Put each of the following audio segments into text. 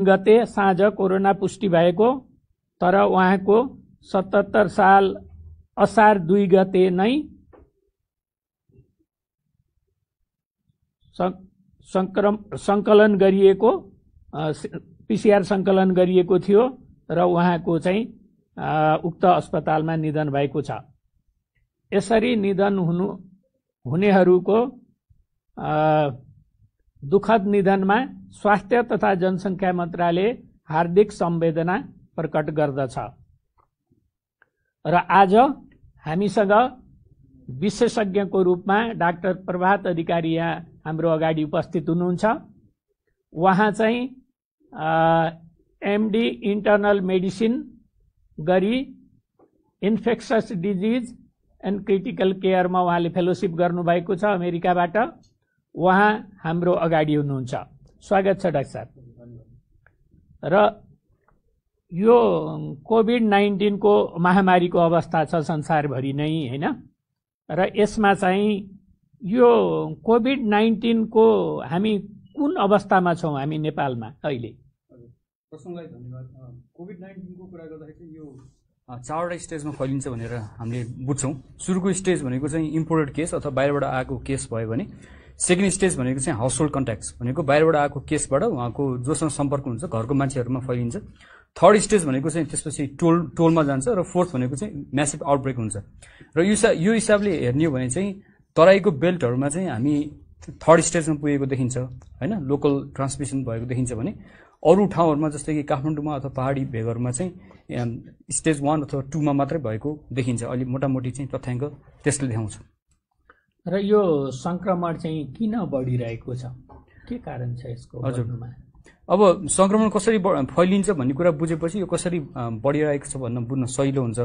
गते साँझ कोरोना पुष्टि भएको तर उहाँको सतहत्तर साल असार दुई गते नै सङ्क्रम सङ्कलन गरिएको पिसिआर सङ्कलन गरिएको थियो र उहाँको चाहिँ उक्त अस्पतालमा निधन भएको छ यसरी निधन हुनु हुनेहरूको दुखद निधनमा स्वास्थ्य तथा जनसङ्ख्या मन्त्रालय हार्दिक सम्वेदना प्रकट गर्दछ र आज हामीसँग विशेषज्ञको रूपमा डाक्टर प्रभात अधिकारी यहाँ हाम्रो अगाडि उपस्थित हुनुहुन्छ उहाँ चाहिँ एमडी इन्टर्नल मेडिसिन गरी इन्फेक्सस डिजिज एन्ड क्रिटिकल केयरमा उहाँले फेलोसिप गर्नुभएको छ अमेरिकाबाट उहाँ हाम्रो अगाडि हुनुहुन्छ स्वागत छ डाक्टर साहब र यो कोभिड नाइन्टिनको महामारीको अवस्था छ संसारभरि नै होइन र यसमा चाहिँ यो कोभिड नाइन्टिनको हामी कुन अवस्थामा छौँ हामी नेपालमा अहिले प्रसङ्गलाई धन्यवाद कोभिड नाइन्टिनको कुरा गर्दाखेरि चाहिँ यो चारवटा स्टेजमा फैलिन्छ भनेर हामीले बुझ्छौँ सुरुको स्टेज भनेको चाहिँ इम्पोर्टेड केस अथवा बाहिरबाट आएको केस भयो भने सेकेन्ड स्टेज भनेको चाहिँ हाउस होल्ड कन्ट्याक्ट भनेको बाहिरबाट आएको केसबाट उहाँको जोसँग सम्पर्क हुन्छ घरको मान्छेहरूमा फैलिन्छ थर्ड स्टेज भनेको चाहिँ त्यसपछि टोल टोलमा जान्छ र फोर्थ भनेको चाहिँ म्यासिभ आउटब्रेक हुन्छ र यो यो हिसाबले हेर्ने हो भने चाहिँ तराईको बेल्टहरूमा चाहिँ हामी थर्ड स्टेजमा पुगेको देखिन्छ होइन लोकल ट्रान्समिसन भएको देखिन्छ भने अरू ठाउँहरूमा जस्तै कि काठमाडौँमा अथवा पहाडी भेगहरूमा चाहिँ स्टेज वान अथवा टूमा मात्रै भएको देखिन्छ अहिले मोटामोटी चाहिँ तथ्याङ्क त्यसले देखाउँछ र यो सङ्क्रमण चाहिँ किन बढिरहेको छ के कारण छ यसको हजुरमा अब सङ्क्रमण कसरी फैलिन्छ भन्ने कुरा बुझेपछि यो कसरी बढिरहेको छ भन्न बुझ्न सहिलो हुन्छ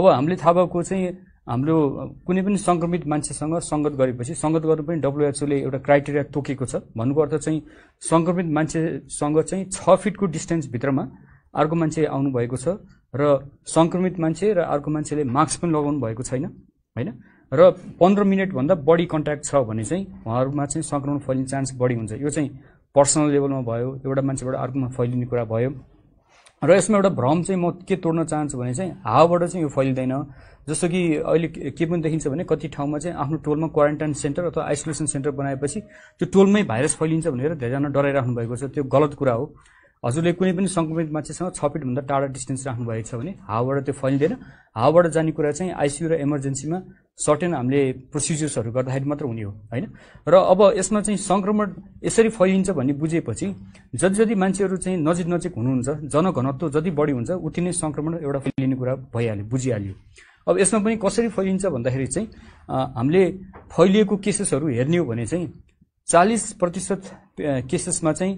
अब हामीले थाहा भएको चाहिँ हाम्रो कुनै पनि सङ्क्रमित मान्छेसँग सङ्गत गरेपछि सङ्गत गर्नु पनि डब्लुएचओले एउटा क्राइटेरिया तोकेको छ भन्नुको अर्थ चाहिँ सङ्क्रमित मान्छेसँग चाहिँ छ फिटको डिस्टेन्सभित्रमा अर्को मान्छे आउनुभएको छ र सङ्क्रमित मान्छे र अर्को मान्छेले मास्क पनि लगाउनु भएको छैन होइन र पन्ध्र मिनटभन्दा बढी कन्ट्याक्ट छ भने चाहिँ उहाँहरूमा चाहिँ सङ्क्रमण फैलिने चान्स बढी हुन्छ यो चाहिँ पर्सनल लेभलमा भयो एउटा मान्छेबाट अर्कोमा फैलिने कुरा भयो र यसमा एउटा भ्रम चाहिँ म के तोड्न चाहन्छु भने चाहिँ हावाबाट चाहिँ यो फैलिँदैन जस्तो कि अहिले के पनि देखिन्छ भने कति ठाउँमा चाहिँ आफ्नो टोलमा क्वारेन्टाइन सेन्टर अथवा आइसोलेसन सेन्टर बनाएपछि त्यो टोलमै भाइरस फैलिन्छ भनेर धेरैजना डराइराख्नु भएको छ त्यो गलत कुरा हो हजुरले कुनै पनि सङ्क्रमित मान्छेसँग छ फिटभन्दा टाढा डिस्टेन्स राख्नुभएको छ भने हावाबाट त्यो फैलिँदैन हावाबाट जाने कुरा चाहिँ आइसियु र इमर्जेन्सीमा सर्टेन हामीले प्रोसिजर्सहरू गर्दाखेरि मात्र हुने हो होइन र अब यसमा चाहिँ सङ्क्रमण यसरी फैलिन्छ भन्ने बुझेपछि जति जति मान्छेहरू चाहिँ नजिक नजिक हुनुहुन्छ जनघनत्व जति बढी हुन्छ उति नै सङ्क्रमण एउटा फैलिने कुरा भइहाल्यो बुझिहाल्यो अब यसमा पनि कसरी फैलिन्छ भन्दाखेरि चाहिँ हामीले फैलिएको केसेसहरू हेर्ने हो भने चाहिँ चालिस प्रतिशत केसेसमा चाहिँ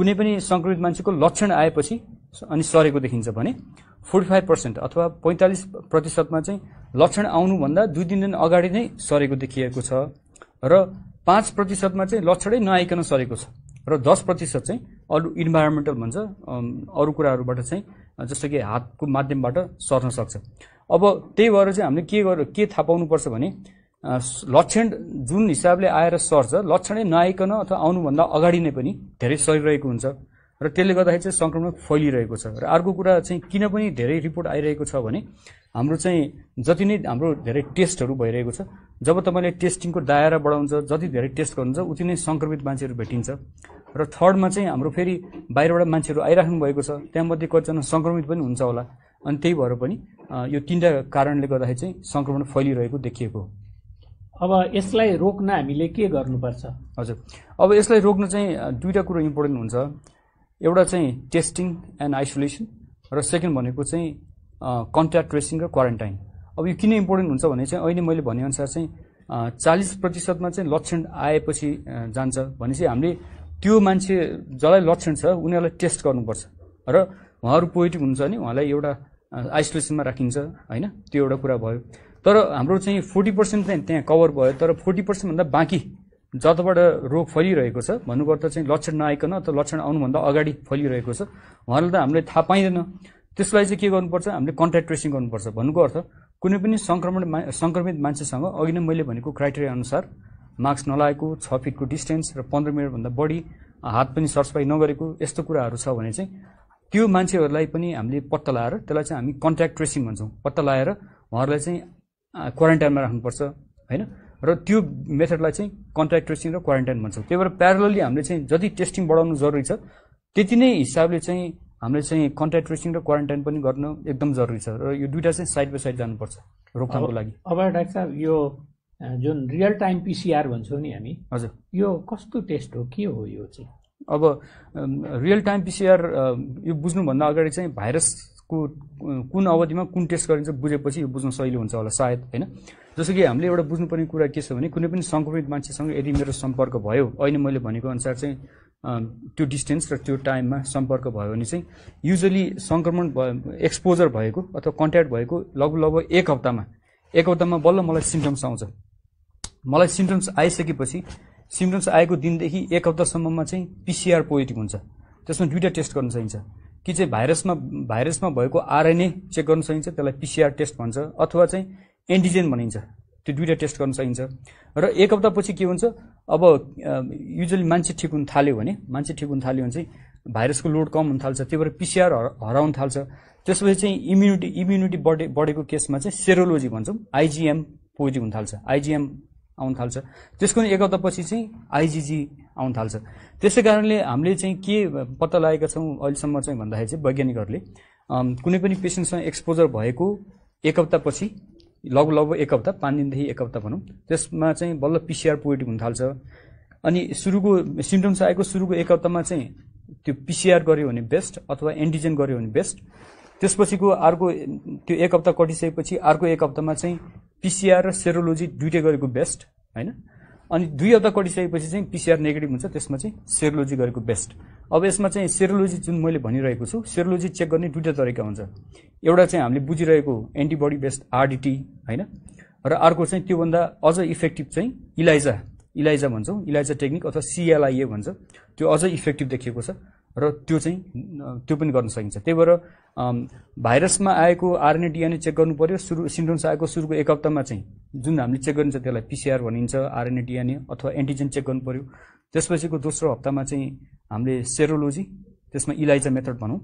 कुनै पनि सङ्क्रमित मान्छेको लक्षण आएपछि अनि सरेको देखिन्छ भने फोर्टी फाइभ पर्सेन्ट अथवा पैँतालिस प्रतिशतमा चाहिँ लक्षण आउनुभन्दा दुई तिन दिन अगाडि नै सरेको देखिएको छ र पाँच प्रतिशतमा चाहिँ लक्षणै नआइकन सरेको छ र दस प्रतिशत चाहिँ अरू इन्भाइरोमेन्टल भन्छ अरू कुराहरूबाट चाहिँ जस्तो कि हातको माध्यमबाट सर्न सक्छ अब त्यही भएर चाहिँ हामीले के गर के थाहा पाउनुपर्छ भने लक्षण जुन हिसाबले आएर सर्छ लक्षणै नआइकन अथवा आउनुभन्दा अगाडि नै पनि धेरै सरिरहेको हुन्छ र त्यसले गर्दाखेरि चाहिँ सङ्क्रमण फैलिरहेको छ र अर्को कुरा चाहिँ किन पनि धेरै रिपोर्ट आइरहेको छ भने हाम्रो चाहिँ जति नै हाम्रो धेरै टेस्टहरू भइरहेको छ जब तपाईँले टेस्टिङको दायरा बढाउँछ जति धेरै टेस्ट गर्नुहुन्छ उति नै सङ्क्रमित मान्छेहरू भेटिन्छ र थर्डमा चाहिँ हाम्रो फेरि बाहिरबाट मान्छेहरू आइराख्नु भएको छ त्यहाँमध्ये कतिजना सङ्क्रमित पनि हुन्छ होला अनि त्यही भएर पनि यो तिनवटा कारणले गर्दाखेरि चाहिँ सङ्क्रमण फैलिरहेको देखिएको अब यसलाई रोक्न हामीले के गर्नुपर्छ हजुर अब यसलाई रोक्न चाहिँ दुईवटा कुरो इम्पोर्टेन्ट हुन्छ एउटा चाहिँ टेस्टिङ एन्ड आइसोलेसन र सेकेन्ड भनेको चाहिँ कन्ट्याक्ट ट्रेसिङ र क्वारेन्टाइन अब यो किन इम्पोर्टेन्ट हुन्छ भने चाहिँ अहिले मैले भनेअनुसार चाहिँ चालिस प्रतिशतमा चाहिँ लक्षण आएपछि जान्छ भनेपछि हामीले त्यो मान्छे जसलाई लक्षण छ उनीहरूलाई टेस्ट गर्नुपर्छ र उहाँहरू पोजिटिभ हुन्छ भने उहाँलाई एउटा आइसोलेसनमा राखिन्छ होइन त्यो एउटा कुरा भयो तर हाम्रो चाहिँ फोर्टी पर्सेन्ट चाहिँ त्यहाँ कभर भयो तर फोर्टी पर्सेन्टभन्दा बाँकी जताबाट रोग फैलिरहेको छ भन्नुपर्दा चाहिँ लक्षण नआइकन अथवा लक्षण आउनुभन्दा अगाडि फैलिरहेको छ उहाँलाई त हामीलाई थाहा पाइँदैन त्यसलाई चाहिँ के गर्नुपर्छ हामीले कन्ट्याक्ट ट्रेसिङ गर्नुपर्छ भन्नुको अर्थ कुनै पनि सङ्क्रमण मा सङ्क्रमित मान्छेसँग अघि नै मैले भनेको क्राइटेरिया अनुसार मास्क नलाएको छ फिटको डिस्टेन्स र पन्ध्र मिनटभन्दा बढी हात पनि सरसफाई नगरेको यस्तो कुराहरू छ भने चाहिँ त्यो मान्छेहरूलाई पनि हामीले पत्ता लगाएर त्यसलाई चाहिँ हामी कन्ट्याक्ट ट्रेसिङ भन्छौँ पत्ता लगाएर उहाँहरूलाई चाहिँ क्वारेन्टाइनमा राख्नुपर्छ होइन र त्यो मेथडलाई चाहिँ कन्ट्याक्ट ट्रेसिङ र क्वारेन्टाइन भन्छौँ त्यही भएर प्यारलली हामीले चाहिँ जति टेस्टिङ बढाउनु जरुरी छ त्यति नै हिसाबले चाहिँ हामीले चाहिँ कन्ट्याक्ट ट्रेसिङ र क्वारेन्टाइन पनि गर्न एकदम जरुरी छ र यो दुइटा चाहिँ साइड बाई साइड जानुपर्छ रोकथामको लागि अब डाक्टर साहब यो जुन रियल टाइम पिसिआर भन्छौँ नि हामी हजुर यो कस्तो टेस्ट हो के हो यो चाहिँ अब रियल टाइम पिसिआर यो बुझ्नुभन्दा अगाडि चाहिँ भाइरस को कुन अवधिमा कुन टेस्ट गरिन्छ बुझेपछि यो बुझ्न सहिलो हुन्छ होला सायद होइन जस्तो कि हामीले एउटा बुझ्नुपर्ने कुरा के छ भने कुनै पनि सङ्क्रमित मान्छेसँग यदि मेरो सम्पर्क भयो अहिले मैले भनेको अनुसार चाहिँ त्यो डिस्टेन्स र त्यो टाइममा सम्पर्क भयो भने चाहिँ युजली सङ्क्रमण एक्सपोजर भएको अथवा कन्ट्याक्ट भएको लगभग लगभग एक हप्तामा एक हप्तामा बल्ल मलाई सिम्टम्स आउँछ मलाई सिम्टम्स आइसकेपछि सिम्टम्स आएको दिनदेखि एक हप्तासम्ममा चाहिँ पिसिआर पोजिटिभ हुन्छ त्यसमा दुइटा टेस्ट गर्न चाहिन्छ कि चाहिँ भाइरसमा भाइरसमा भएको आरएनए चेक गर्न सकिन्छ त्यसलाई पिसिआर टेस्ट भन्छ अथवा चाहिँ एन्टिजेन भनिन्छ त्यो दुइटा टेस्ट गर्न सकिन्छ र एक हप्तापछि के हुन्छ अब युजली मान्छे ठिक हुन थाल्यो भने मान्छे ठिक हुन थाल्यो भने चाहिँ भाइरसको लोड कम हुन थाल्छ त्यही भएर पिसिआर हराउन थाल्छ त्यसपछि चाहिँ इम्युनिटी इम्युनिटी बढे बढेको केसमा चाहिँ सेरोलोजी भन्छौँ आइजिएम पोजिटिभ हुन थाल्छ आइजिएम आउन थाल्छ त्यसको एक हप्तापछि चाहिँ आइजिजी आउन थाल्छ त्यसै कारणले हामीले चाहिँ के पत्ता लगाएका छौँ अहिलेसम्म चाहिँ भन्दाखेरि चाहिँ वैज्ञानिकहरूले कुनै पनि पेसेन्टसँग एक्सपोजर भएको एक हप्तापछि लगभग लगभग एक हप्ता पाँच दिनदेखि एक हप्ता भनौँ त्यसमा चाहिँ बल्ल पिसिआर पोजिटिभ हुन थाल्छ अनि सुरुको सिम्टम्स आएको सुरुको एक हप्तामा चाहिँ त्यो पिसिआर गऱ्यो भने बेस्ट अथवा एन्टिजेन गऱ्यो भने बेस्ट त्यसपछिको अर्को त्यो एक हप्ता कटिसकेपछि अर्को एक हप्तामा चाहिँ पिसिआर र सेरोलोजी दुइटै गरेको बेस्ट होइन अनि दुई हप्ता कटिसकेपछि चाहिँ पिसिआर नेगेटिभ हुन्छ त्यसमा चाहिँ सेरोलोजी गरेको बेस्ट अब यसमा चाहिँ सेरोलोजी जुन मैले भनिरहेको छु सेरोलोजी चेक गर्ने दुइटा तरिका हुन्छ एउटा चाहिँ हामीले बुझिरहेको एन्टिबडी बेस्ड आरडिटी होइन र अर्को चाहिँ त्योभन्दा अझ इफेक्टिभ चाहिँ इलाइजा इलाइजा भन्छौँ इलाइजा टेक्निक अथवा सिएलआइए भन्छ त्यो अझ इफेक्टिभ देखिएको छ र त्यो चाहिँ त्यो पनि गर्न सकिन्छ त्यही भएर भाइरसमा आएको आरएनए डिएनए चेक गर्नु पऱ्यो सुरु सिन्ड्रोम्स आएको सुरुको एक हप्तामा चाहिँ जुन हामीले चेक गरिन्छ त्यसलाई पिसिआर भनिन्छ आरएनए डिएनए अथवा एन्टिजेन चेक गर्नु पऱ्यो त्यसपछिको दोस्रो हप्तामा चाहिँ हामीले सेरोलोजी त्यसमा इलाइजा मेथड भनौँ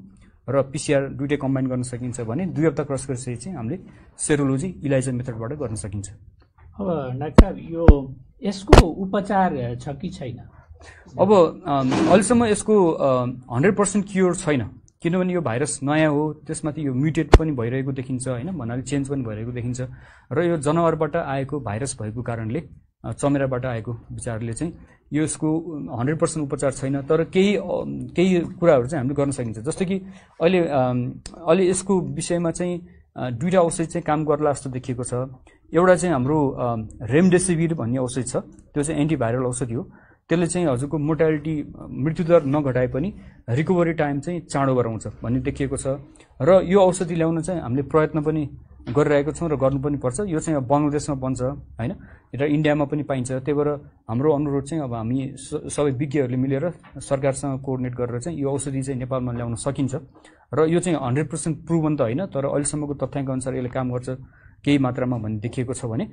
र पिसिआर दुइटै कम्बाइन गर्न सकिन्छ भने दुई हप्ता क्रस गरिसकेपछि चाहिँ हामीले सेरोलोजी इलाइजा मेथडबाट गर्न सकिन्छ अब डाक्टर यो यसको उपचार छ कि छैन अब अहिलेसम्म यसको हन्ड्रेड पर्सेन्ट क्योर छैन किनभने यो भाइरस नयाँ हो त्यसमाथि यो म्युटेट पनि भइरहेको देखिन्छ होइन भन्नाले चेन्ज पनि भइरहेको देखिन्छ र यो जनावरबाट आएको भाइरस भएको कारणले चमेराबाट आएको विचारले चाहिँ यसको हन्ड्रेड पर्सेन्ट उपचार छैन तर केही केही कुराहरू चाहिँ हामीले गर्न सकिन्छ जस्तो कि अहिले अहिले यसको विषयमा चाहिँ दुईवटा औषध चाहिँ काम गर्ला जस्तो देखिएको छ एउटा चाहिँ हाम्रो रेमडेसिभिर भन्ने औषध छ त्यो चाहिँ एन्टिभाइरल औषधि हो त्यसले चाहिँ हजुरको मोर्टालिटी मृत्युदर नघटाए पनि रिकभरी टाइम चाहिँ चाँडो गराउँछ भन्ने देखिएको छ र यो औषधि ल्याउन चाहिँ हामीले प्रयत्न पनि गरिरहेको छौँ र गर्नु पनि पर्छ यो चाहिँ अब बङ्गलादेशमा बन्छ होइन र इन्डियामा पनि पाइन्छ त्यही भएर हाम्रो अनुरोध चाहिँ अब हामी सबै विज्ञहरूले मिलेर सरकारसँग कोअर्डिनेट गरेर चाहिँ यो औषधि चाहिँ नेपालमा ल्याउन सकिन्छ र यो चाहिँ हन्ड्रेड पर्सेन्ट प्रुभन त होइन तर अहिलेसम्मको तथ्याङ्क अनुसार यसले काम गर्छ केही मात्रामा भने देखिएको छ भने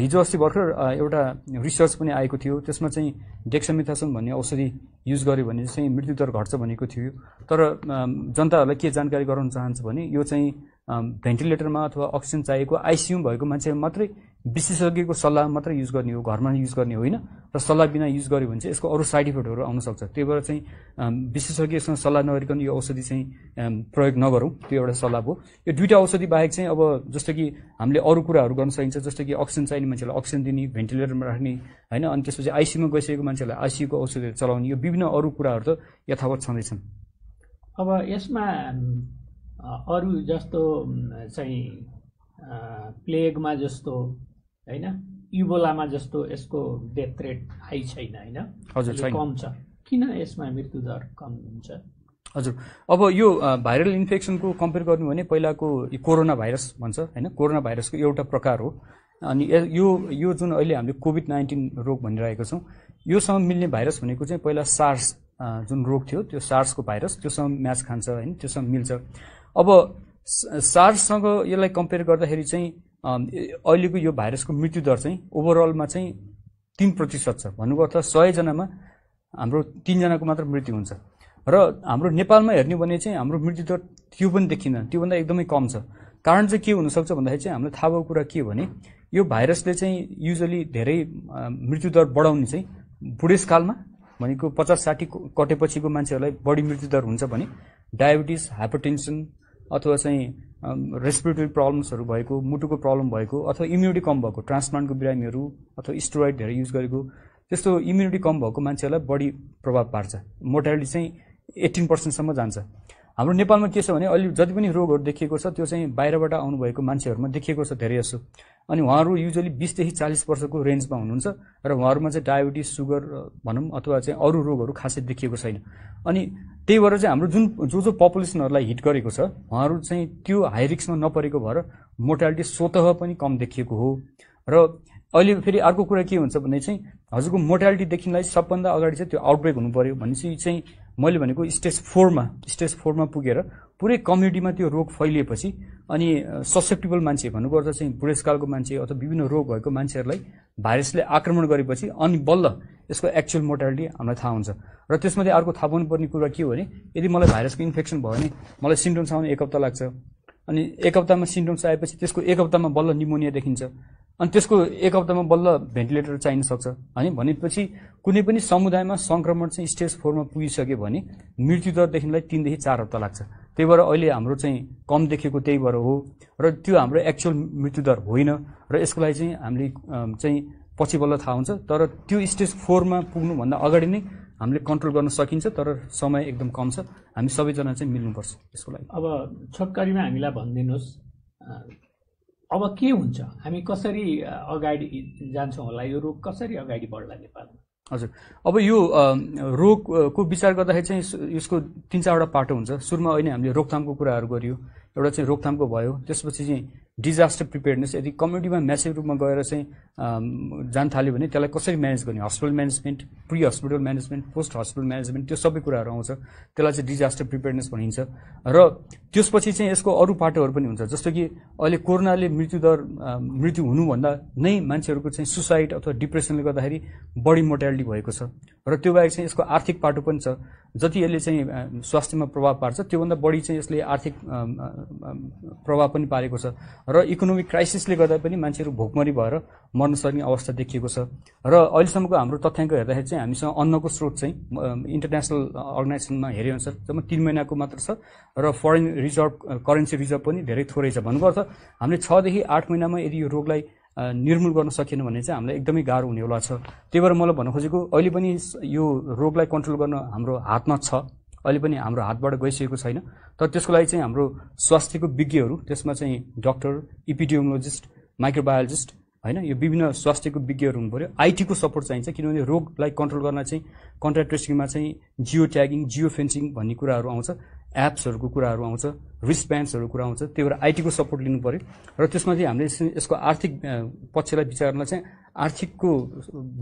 हिजो अस्ति भर्खर एउटा रिसर्च पनि आएको थियो त्यसमा चाहिँ डेक्समिथासन भन्ने औषधि युज गर्यो भने चाहिँ मृत्युदर घट्छ भनेको थियो तर जनताहरूलाई के जानकारी गराउन चाहन्छु भने यो चाहिँ भेन्टिलेटरमा अथवा अक्सिजन चाहिएको आइसियु भएको मान्छे मात्रै विशेषज्ञको सल्लाह मात्र युज गर्ने हो घरमा युज गर्ने होइन र सल्लाह बिना युज गर्यो भने चाहिँ यसको अरू साइड इफेक्टहरू आउनसक्छ त्यही भएर चाहिँ विशेषज्ञसँग सल्लाह नगरिकन यो औषधि चाहिँ प्रयोग नगरौँ त्यो एउटा सल्लाह हो यो दुईवटा औषधि बाहेक चाहिँ अब जस्तो कि हामीले अरू कुराहरू गर्न सकिन्छ जस्तो कि अक्सिजन चाहिने मान्छेलाई अक्सिजन दिने भेन्टिलेटरमा राख्ने होइन अनि त्यसपछि आइसियुमा गइसकेको मान्छेलाई आइसियुको औषधिहरू चलाउने यो विभिन्न अरू कुराहरू त यथावत छँदैछन् अब यसमा अरू जस्तो चाहिँ प्लेगमा जस्तो होइन इबोलामा जस्तो यसको डेथ रेट हाई छैन होइन हजुर कम छ किन यसमा मृत्यु दर कम हुन्छ हजुर अब यो भाइरल इन्फेक्सनको कम्पेयर गर्नु भने पहिलाको कोरोना भाइरस भन्छ होइन कोरोना भाइरसको एउटा प्रकार हो अनि यो यो जुन अहिले हामीले कोभिड नाइन्टिन रोग भनिरहेको छौँ योसँग मिल्ने भाइरस भनेको चाहिँ पहिला सार्स जुन रोग थियो त्यो सार्सको भाइरस त्योसँग म्याच खान्छ होइन त्योसँग मिल्छ अब सार्ससँग यसलाई कम्पेयर गर्दाखेरि चाहिँ अहिलेको यो भाइरसको मृत्यु दर चाहिँ ओभरअलमा चाहिँ तिन प्रतिशत छ भन्नुको अर्थ सयजनामा हाम्रो तिनजनाको मात्र मृत्यु हुन्छ र हाम्रो नेपालमा हेर्ने भने चाहिँ हाम्रो मृत्यु दर त्यो पनि देखिँदैन त्योभन्दा एकदमै कम छ कारण चाहिँ के हुनसक्छ भन्दाखेरि चाहिँ हामीलाई थाहा भएको कुरा के भने यो भाइरसले चाहिँ युजली धेरै मृत्यु दर बढाउने चाहिँ बुढेसकालमा भनेको पचास साठी कटेपछिको मान्छेहरूलाई बढी मृत्युदर हुन्छ भने डायबिटिज हाइपरटेन्सन अथवा चाहिँ रेस्पिरेटरी प्रब्लम्सहरू भएको मुटुको प्रब्लम भएको अथवा इम्युनिटी कम भएको ट्रान्सप्लान्टको बिरामीहरू अथवा स्टोराइड धेरै युज गरेको त्यस्तो इम्युनिटी कम भएको मान्छेहरूलाई बढी प्रभाव पार्छ मोर्टालिटी चाहिँ एट्टिन पर्सेन्टसम्म जान्छ हाम्रो नेपालमा के छ भने अहिले जति पनि रोगहरू देखिएको छ त्यो चाहिँ बाहिरबाट आउनुभएको मान्छेहरूमा देखिएको छ धेरै जसो अनि उहाँहरू युजली बिसदेखि चालिस वर्षको रेन्जमा हुनुहुन्छ र उहाँहरूमा चाहिँ डायबिटिस सुगर भनौँ अथवा चाहिँ अरू रोगहरू खासै देखिएको छैन अनि त्यही भएर चाहिँ हाम्रो जुन जो जो पपुलेसनहरूलाई हिट गरेको छ उहाँहरू चाहिँ त्यो हाई रिक्समा नपरेको भएर मोर्टालिटी स्वतः पनि कम देखिएको हो र अहिले फेरि अर्को कुरा के हुन्छ भने चाहिँ हजुरको मोर्टालिटीदेखिलाई सबभन्दा अगाडि चाहिँ त्यो आउटब्रेक हुनु पऱ्यो भनेपछि चाहिँ मैले भनेको स्टेज फोरमा स्टेज फोरमा पुगेर पुरै कम्युनिटीमा त्यो रोग फैलिएपछि अनि ससेप्टेबल मान्छे भन्नुपर्दा चाहिँ बुढेसकालको मान्छे अथवा विभिन्न रोग भएको मान्छेहरूलाई भाइरसले आक्रमण गरेपछि अनि बल्ल यसको एक्चुअल मोर्टालिटी हामीलाई थाहा हुन्छ र त्यसमध्ये अर्को थाहा पाउनुपर्ने कुरा के हो भने यदि मलाई भाइरसको इन्फेक्सन भयो भने मलाई सिम्टम्स आउने एक हप्ता लाग्छ अनि एक हप्तामा सिम्टम्स आएपछि त्यसको एक हप्तामा बल्ल निमोनिया देखिन्छ अनि त्यसको एक हप्तामा बल्ल भेन्टिलेटर चाहिन सक्छ होइन भनेपछि कुनै पनि समुदायमा सङ्क्रमण चाहिँ स्टेज फोरमा पुगिसक्यो भने मृत्युदरदेखिलाई तिनदेखि चार हप्ता लाग्छ त्यही भएर अहिले हाम्रो चाहिँ कम देखेको त्यही भएर हो र त्यो हाम्रो एक्चुअल मृत्युदर होइन र यसको लागि चाहिँ हामीले चाहिँ पछि बल्ल थाहा हुन्छ तर त्यो स्टेज फोरमा पुग्नुभन्दा अगाडि नै हामीले कन्ट्रोल गर्न सकिन्छ तर समय एकदम कम छ हामी सबैजना चाहिँ मिल्नुपर्छ यसको लागि अब छोटकारीमा हामीलाई भनिदिनुहोस् अब के हुन्छ हामी कसरी अगाडि जान्छौँ होला यो रोग कसरी अगाडि बढ्ला नेपालमा हजुर अब यो रोगको विचार गर्दाखेरि चाहिँ यसको तिन चारवटा पाटो हुन्छ सुरुमा अहिले हामीले रोकथामको कुराहरू गरियो एउटा चाहिँ रोकथामको भयो त्यसपछि चाहिँ डिजास्टर प्रिपेयरनेस यदि कम्युनिटीमा म्यासिभ रूपमा गएर चाहिँ जान थाल्यो भने त्यसलाई कसरी म्यानेज गर्ने hospital management pre hospital management post hospital management त्यो सबै कुराहरू आउँछ त्यसलाई चाहिँ डिजास्टर प्रिपेयरनेस भनिन्छ र त्यसपछि चाहिँ यसको अरू पाटोहरू पनि हुन्छ जस्तो कि अहिले कोरोनाले मृत्युदर मृत्यु हुनुभन्दा नै मान्छेहरूको चाहिँ सुसाइड अथवा डिप्रेसनले गर्दाखेरि बढी मोर्टालिटी भएको छ र त्यो बाहेक चाहिँ यसको आर्थिक पाटो पनि छ जति यसले चाहिँ स्वास्थ्यमा प्रभाव पार्छ त्योभन्दा बढी चाहिँ यसले आर्थिक प्रभाव पनि पारेको छ र इकोनोमिक क्राइसिसले गर्दा पनि मान्छेहरू भोकमरी भएर मर्न सक्ने अवस्था देखिएको छ र अहिलेसम्मको हाम्रो तथ्याङ्क हेर्दाखेरि चाहिँ हामीसँग अन्नको स्रोत चाहिँ इन्टरनेसनल अर्गनाइजेसनमा हेऱ्यो अनुसार जम्मा तिन महिनाको मात्र छ र फरेन रिजर्भ करेन्सी रिजर्भ पनि धेरै थोरै छ भन्नुको अर्थ हामीले छदेखि आठ महिनामा यदि यो रोगलाई निर्मूल गर्न सकेन भने चाहिँ हामीलाई एकदमै गाह्रो हुनेवाला छ त्यही भएर मलाई भन्न खोजेको अहिले पनि यो रोगलाई कन्ट्रोल गर्न हाम्रो हातमा छ अहिले पनि हाम्रो हातबाट गइसकेको छैन तर त्यसको लागि चाहिँ हाम्रो स्वास्थ्यको विज्ञहरू त्यसमा चाहिँ डक्टर इपिडियोमोलोजिस्ट माइक्रोबायोलोजिस्ट होइन यो विभिन्न स्वास्थ्यको विज्ञहरू हुनु पऱ्यो आइटीको सपोर्ट चाहिन्छ किनभने रोगलाई कन्ट्रोल गर्न चाहिँ कन्ट्राक्ट ट्रेसिङमा चाहिँ जियो ट्यागिङ जियो फेन्सिङ भन्ने कुराहरू आउँछ एप्सहरूको कुराहरू आउँछ रिस्क ब्यान्ड्सहरूको कुरा आउँछ त्यही भएर आइटीको सपोर्ट लिनु पर्यो र त्यसमा हामीले यसको आर्थिक पक्षलाई विचारमा चाहिँ आर्थिकको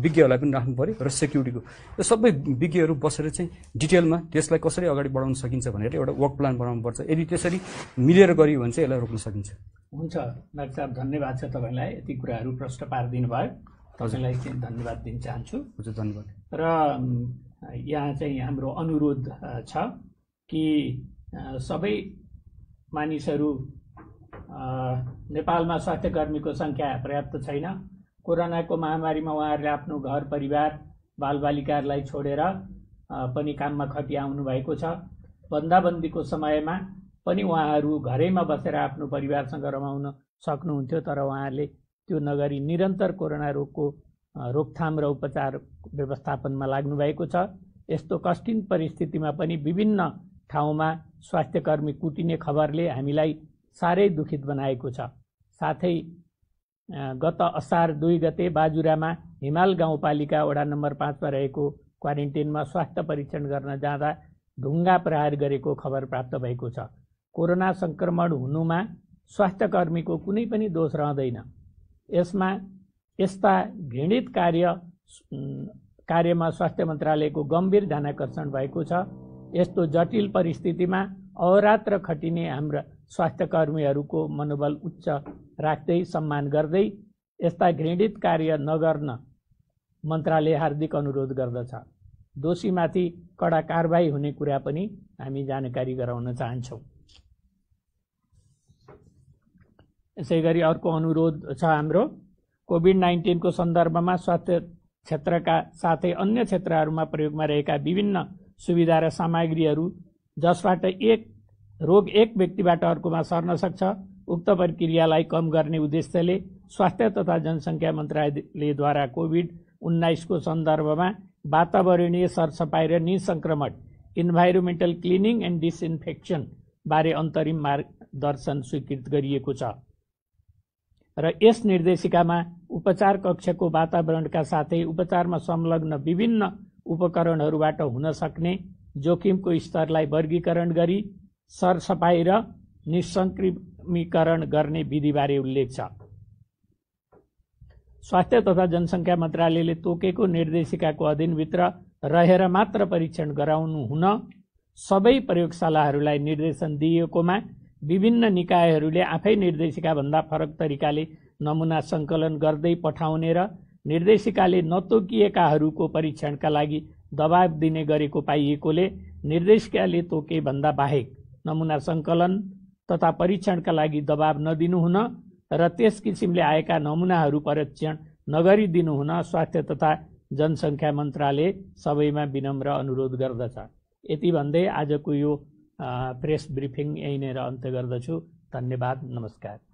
विज्ञहरूलाई पनि राख्नु पऱ्यो र सेक्युरिटीको यो सबै विज्ञहरू बसेर चाहिँ डिटेलमा त्यसलाई कसरी अगाडि बढाउन सकिन्छ भनेर एउटा वर्क प्लान बनाउनु पर्छ यदि त्यसरी मिलेर गरियो भने चाहिँ यसलाई रोक्न सकिन्छ हुन्छ डाक्टर साहब धन्यवाद छ तपाईँलाई यति कुराहरू प्रश्न पारिदिनु भयो तपाईँलाई धन्यवाद दिन चाहन्छु हुन्छ धन्यवाद र यहाँ चाहिँ हाम्रो अनुरोध छ कि सबै मानिसहरू नेपालमा स्वास्थ्यकर्मीको सङ्ख्या पर्याप्त छैन कोरोनाको महामारीमा उहाँहरूले आफ्नो घर परिवार बालबालिकाहरूलाई छोडेर पनि काममा खटिआउनु भएको छ बन्दाबन्दीको समयमा पनि उहाँहरू घरैमा बसेर आफ्नो परिवारसँग रमाउन सक्नुहुन्थ्यो तर उहाँहरूले त्यो नगरी निरन्तर कोरोना रोगको रोकथाम र उपचार व्यवस्थापनमा लाग्नुभएको छ यस्तो कठिन परिस्थितिमा पनि विभिन्न ठाउँमा स्वास्थ्यकर्मी कुटिने खबरले हामीलाई साह्रै दुखित बनाएको छ साथै गत असार दुई गते बाजुरामा हिमाल गाउँपालिका वडा नम्बर पाँचमा रहेको क्वारेन्टिनमा स्वास्थ्य परीक्षण गर्न जाँदा ढुङ्गा प्रहार गरेको खबर प्राप्त भएको छ कोरोना सङ्क्रमण हुनुमा स्वास्थ्यकर्मीको कुनै पनि दोष रहँदैन यसमा यस्ता घृणित कार्य कार्यमा स्वास्थ्य मन्त्रालयको गम्भीर ध्यानकर्षण भएको छ यस्तो जटिल परिस्थितिमा अहोरात्र खटिने हाम्रा स्वास्थ्यकर्मीहरूको मनोबल उच्च राख्दै सम्मान गर्दै यस्ता घृणित कार्य नगर्न मन्त्रालय हार्दिक अनुरोध गर्दछ दोषीमाथि कडा कारवाही हुने कुरा पनि हामी जानकारी गराउन चाहन्छौँ यसै गरी अर्को अनुरोध छ हाम्रो कोभिड नाइन्टिनको सन्दर्भमा स्वास्थ्य क्षेत्रका साथै अन्य क्षेत्रहरूमा प्रयोगमा रहेका विभिन्न सुविधा र सामग्रीहरू जसबाट एक रोग एक व्यक्तिबाट अर्कोमा सर्न सक्छ उक्त प्रक्रियालाई कम गर्ने उद्देश्यले स्वास्थ्य तथा जनसङ्ख्या मन्त्रालयद्वारा कोभिड उन्नाइसको सन्दर्भमा वातावरणीय सरसफाइ र निसङ्क्रमण इन्भाइरोमेन्टल क्लिनिङ एन्ड डिसइन्फेक्सन बारे अन्तरिम मार्गदर्शन स्वीकृत गरिएको छ र यस निर्देशिकामा उपचार कक्षको वातावरणका साथै उपचारमा संलग्न विभिन्न उपकरणहरूबाट हुन सक्ने जोखिमको स्तरलाई वर्गीकरण गरी सरसफाइ र निसङ्क्रमीकरण गर्ने विधिबारे उल्लेख छ स्वास्थ्य तथा जनसङ्ख्या मन्त्रालयले तोकेको निर्देशिकाको अधीनभित्र रहेर मात्र परीक्षण गराउनु हुन सबै प्रयोगशालाहरूलाई निर्देशन दिइएकोमा विभिन्न निकायहरूले आफै निर्देशिकाभन्दा फरक तरिकाले नमुना सङ्कलन गर्दै पठाउने र निर्देशिकाले नतोकिएकाहरूको परीक्षणका लागि दबाब दिने गरेको पाइएकोले निर्देशिकाले तोकेभन्दा बाहेक नमुना सङ्कलन तथा परीक्षणका लागि दबाब नदिनुहुन र त्यस किसिमले आएका नमुनाहरू परीक्षण नगरिदिनुहुन स्वास्थ्य तथा जनसङ्ख्या मन्त्रालय सबैमा विनम्र अनुरोध गर्दछ यति भन्दै आजको यो प्रेस ब्रिफिङ यहीँनिर अन्त्य गर्दछु धन्यवाद नमस्कार